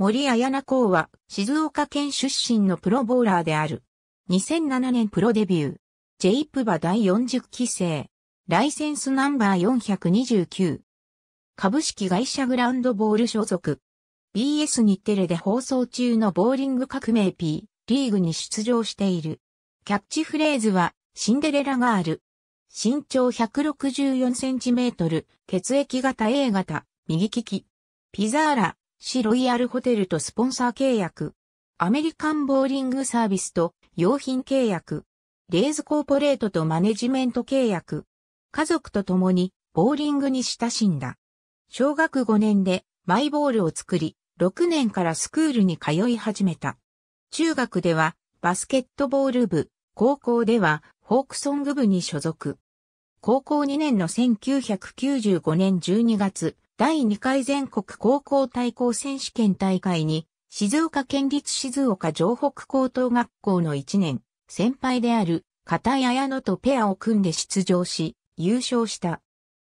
森彩菜公は静岡県出身のプロボーラーである。2007年プロデビュー。ジェイプバ第40期生。ライセンスナンバー429。株式会社グランドボール所属。BS 日テレで放送中のボーリング革命 P リーグに出場している。キャッチフレーズはシンデレラガール。身長164センチメートル、血液型 A 型、右利き。ピザーラ、市ロイヤルホテルとスポンサー契約、アメリカンボーリングサービスと用品契約、レイズコーポレートとマネジメント契約、家族と共にボーリングに親しんだ。小学5年でマイボールを作り、6年からスクールに通い始めた。中学ではバスケットボール部、高校ではフォークソング部に所属。高校2年の1995年12月、第2回全国高校対抗選手権大会に、静岡県立静岡城北高等学校の1年、先輩である、片井綾乃とペアを組んで出場し、優勝した。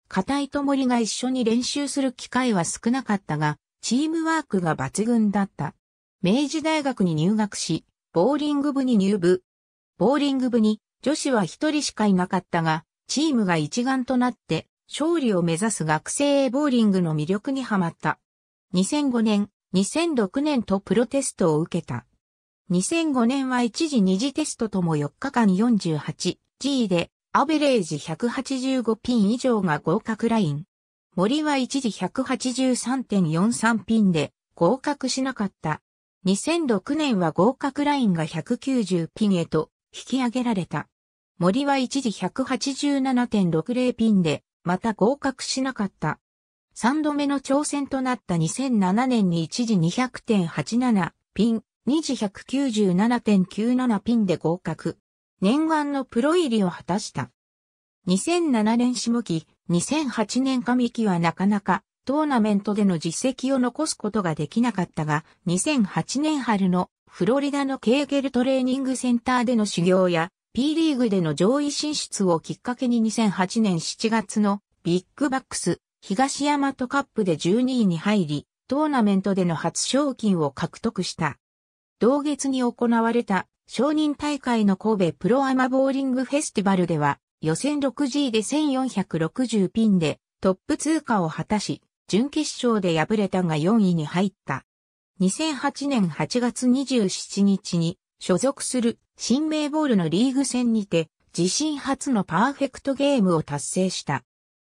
片井と森が一緒に練習する機会は少なかったが、チームワークが抜群だった。明治大学に入学し、ボーリング部に入部。ボーリング部に女子は一人しかいなかったが、チームが一丸となって勝利を目指す学生ボーリングの魅力にはまった。2005年、2006年とプロテストを受けた。2005年は一時二次テストとも4日間 48G で、アベレージ185ピン以上が合格ライン。森は一時183.43ピンで合格しなかった。2006年は合格ラインが190ピンへと引き上げられた。森は一時187.60ピンでまた合格しなかった。三度目の挑戦となった2007年に一時200.87ピン、二時197.97ピンで合格。念願のプロ入りを果たした。2007年下期、2008年上期はなかなかトーナメントでの実績を残すことができなかったが、2008年春のフロリダのケーゲルトレーニングセンターでの修行や P リーグでの上位進出をきっかけに2008年7月のビッグバックス東大和カップで12位に入り、トーナメントでの初賞金を獲得した。同月に行われた承認大会の神戸プロアマボーリングフェスティバルでは予選 6G で1460ピンでトップ通過を果たし、準決勝で敗れたが4位に入った。2008年8月27日に所属する新名ボールのリーグ戦にて、自身初のパーフェクトゲームを達成した。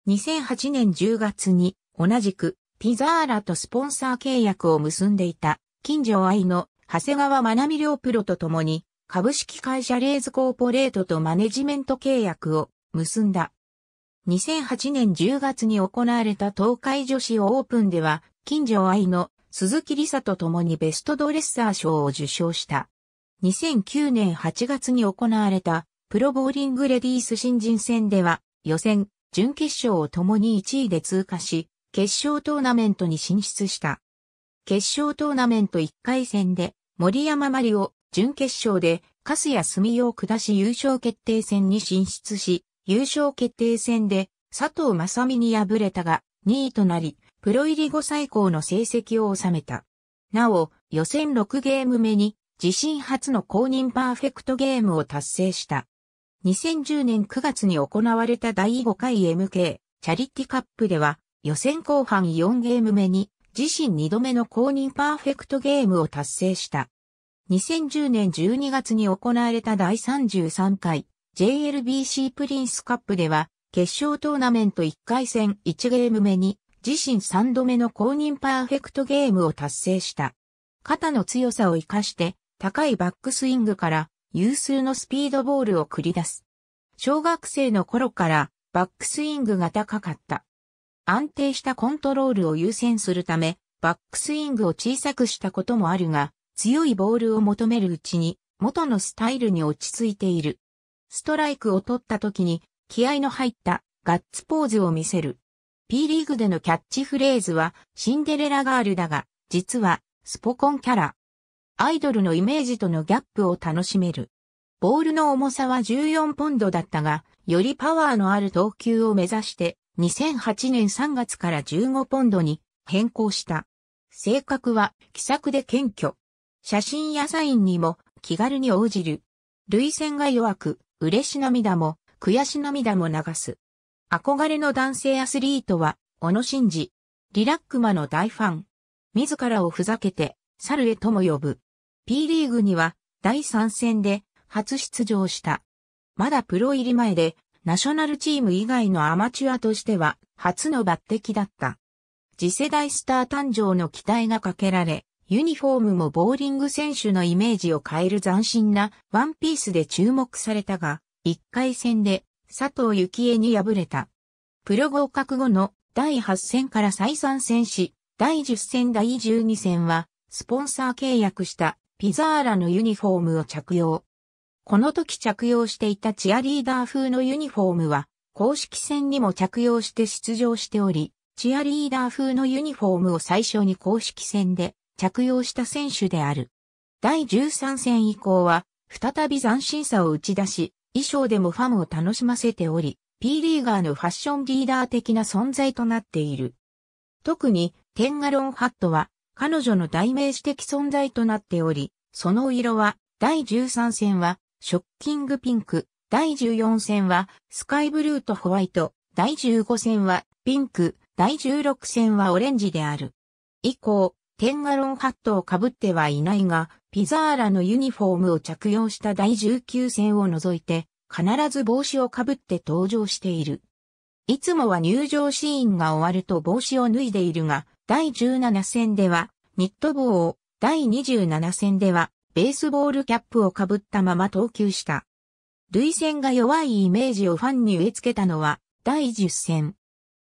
2008年10月に、同じく、ピザーラとスポンサー契約を結んでいた、近所愛の長谷川真美良プロと共に、株式会社レーズコーポレートとマネジメント契約を結んだ。2008年10月に行われた東海女子オープンでは、近所愛の鈴木里沙と共にベストドレッサー賞を受賞した。2009年8月に行われたプロボーリングレディース新人戦では予選、準決勝を共に1位で通過し、決勝トーナメントに進出した。決勝トーナメント1回戦で森山真理を準決勝でカスヤスミを下し優勝決定戦に進出し、優勝決定戦で佐藤正美に敗れたが2位となり、プロ入り後最高の成績を収めた。なお、予選6ゲーム目に自身初の公認パーフェクトゲームを達成した。2010年9月に行われた第5回 MK チャリティカップでは予選後半4ゲーム目に自身2度目の公認パーフェクトゲームを達成した。2010年12月に行われた第33回 JLBC プリンスカップでは決勝トーナメント1回戦1ゲーム目に自身3度目の公認パーフェクトゲームを達成した。肩の強さを活かして高いバックスイングから有数のスピードボールを繰り出す。小学生の頃からバックスイングが高かった。安定したコントロールを優先するため、バックスイングを小さくしたこともあるが、強いボールを求めるうちに元のスタイルに落ち着いている。ストライクを取った時に気合の入ったガッツポーズを見せる。P リーグでのキャッチフレーズはシンデレラガールだが、実はスポコンキャラ。アイドルのイメージとのギャップを楽しめる。ボールの重さは14ポンドだったが、よりパワーのある投球を目指して、2008年3月から15ポンドに変更した。性格は気さくで謙虚。写真やサインにも気軽に応じる。類腺が弱く、嬉し涙も、悔し涙も流す。憧れの男性アスリートは、小野真二。リラックマの大ファン。自らをふざけて、猿へとも呼ぶ。P リーグには第3戦で初出場した。まだプロ入り前で、ナショナルチーム以外のアマチュアとしては初の抜擢だった。次世代スター誕生の期待がかけられ、ユニフォームもボーリング選手のイメージを変える斬新なワンピースで注目されたが、1回戦で佐藤幸恵に敗れた。プロ合格後の第8戦から再参戦し、第10戦第12戦はスポンサー契約したピザーラのユニフォームを着用。この時着用していたチアリーダー風のユニフォームは、公式戦にも着用して出場しており、チアリーダー風のユニフォームを最初に公式戦で着用した選手である。第13戦以降は、再び斬新さを打ち出し、衣装でもファンを楽しませており、P リーガーのファッションリーダー的な存在となっている。特に、テンガロンハットは、彼女の代名詞的存在となっており、その色は、第13戦は、ショッキングピンク、第14戦は、スカイブルーとホワイト、第15戦は、ピンク、第16戦はオレンジである。以降、テンガロンハットをかぶってはいないが、ピザーラのユニフォームを着用した第19戦を除いて、必ず帽子をかぶって登場している。いつもは入場シーンが終わると帽子を脱いでいるが、第17戦では、ニット帽を、第27戦では、ベースボールキャップをかぶったまま投球した。類戦が弱いイメージをファンに植え付けたのは、第10戦。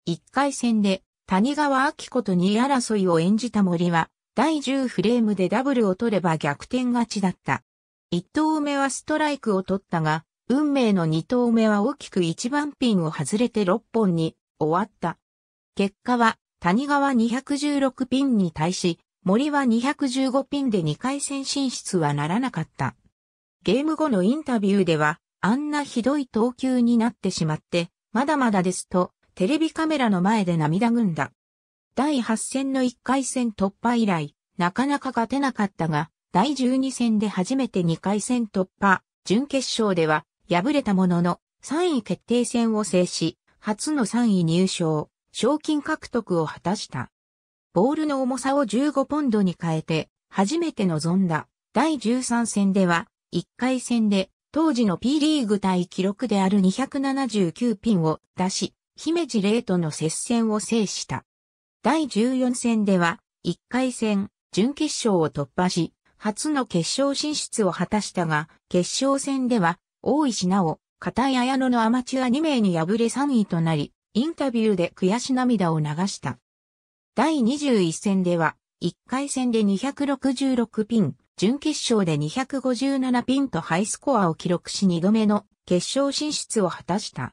1回戦で、谷川明子と2位争いを演じた森は、第10フレームでダブルを取れば逆転勝ちだった。1投目はストライクを取ったが、運命の2投目は大きく1番ピンを外れて6本に終わった。結果は谷川216ピンに対し、森は215ピンで2回戦進出はならなかった。ゲーム後のインタビューでは、あんなひどい投球になってしまって、まだまだですと、テレビカメラの前で涙ぐんだ。第8戦の1回戦突破以来、なかなか勝てなかったが、第12戦で初めて2回戦突破、準決勝では敗れたものの3位決定戦を制し、初の3位入賞。賞金獲得を果たした。ボールの重さを15ポンドに変えて、初めて臨んだ第13戦では、1回戦で当時の P リーグ対記録である279ピンを出し、姫路レートの接戦を制した。第14戦では、1回戦、準決勝を突破し、初の決勝進出を果たしたが、決勝戦では、大石なお、片井綾乃のアマチュア2名に敗れ3位となり、インタビューで悔し涙を流した。第21戦では、1回戦で266ピン、準決勝で257ピンとハイスコアを記録し2度目の決勝進出を果たした。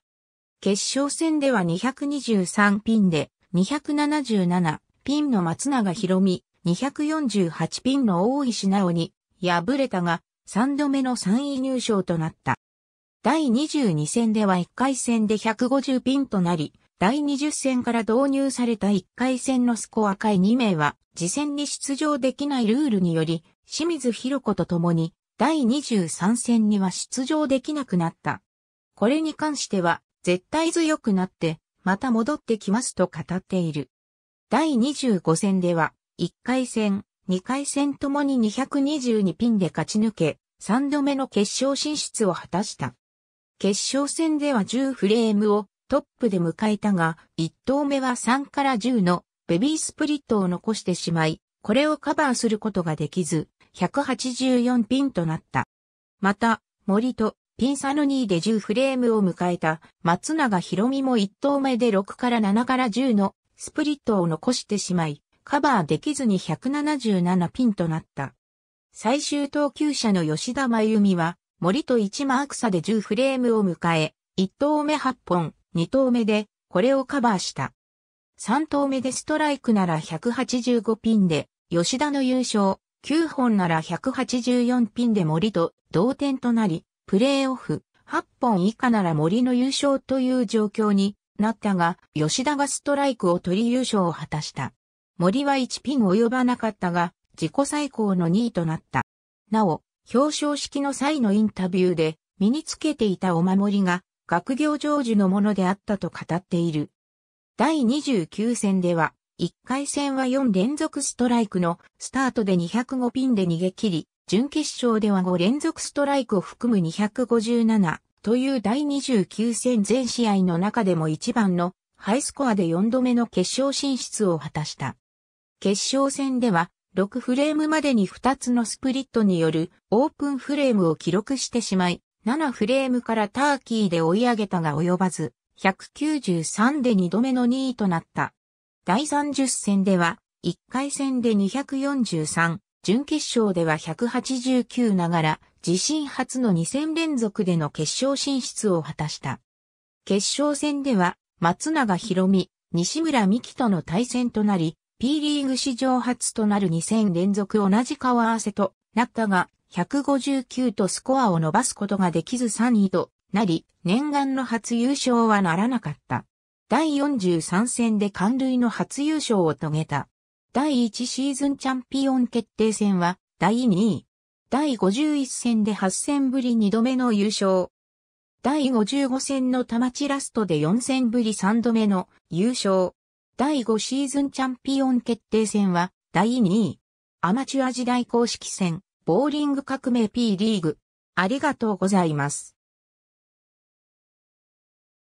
決勝戦では223ピンで277ピンの松永博美、248ピンの大石直に敗れたが3度目の3位入賞となった。第22戦では1回戦で150ピンとなり、第20戦から導入された1回戦のスコア下2名は、次戦に出場できないルールにより、清水博子と共に、第23戦には出場できなくなった。これに関しては、絶対強くなって、また戻ってきますと語っている。第25戦では、1回戦、2回戦ともに222ピンで勝ち抜け、3度目の決勝進出を果たした。決勝戦では10フレームをトップで迎えたが、1投目は3から10のベビースプリットを残してしまい、これをカバーすることができず、184ピンとなった。また、森とピンサの2ーで10フレームを迎えた松永博美も1投目で6から7から10のスプリットを残してしまい、カバーできずに177ピンとなった。最終投球者の吉田真由美は森と1マーク差で10フレームを迎え、1投目8本、2投目でこれをカバーした。3投目でストライクなら185ピンで、吉田の優勝、9本なら184ピンで森と同点となり、プレーオフ、8本以下なら森の優勝という状況になったが、吉田がストライクを取り優勝を果たした。森は1ピン及ばなかったが、自己最高の2位となった。なお、表彰式の際のインタビューで身につけていたお守りが学業成就のものであったと語っている。第29戦では、1回戦は4連続ストライクのスタートで205ピンで逃げ切り、準決勝では5連続ストライクを含む257という第29戦全試合の中でも一番のハイスコアで4度目の決勝進出を果たした。決勝戦では6フレームまでに2つのスプリットによるオープンフレームを記録してしまい、7フレームからターキーで追い上げたが及ばず、193で2度目の2位となった。第30戦では、1回戦で243、準決勝では189ながら、自身初の2戦連続での決勝進出を果たした。決勝戦では、松永博美、西村美希との対戦となり、P リーグ史上初となる2戦連続同じ顔合わせとなったが、159とスコアを伸ばすことができず3位となり、念願の初優勝はならなかった。第43戦で冠類の初優勝を遂げた。第1シーズンチャンピオン決定戦は第2位。第51戦で8戦ぶり2度目の優勝。第55戦の田町ラストで4戦ぶり3度目の優勝。第5シーズンチャンピオン決定戦は、第2位。アマチュア時代公式戦、ボーリング革命 P リーグ。ありがとうございます。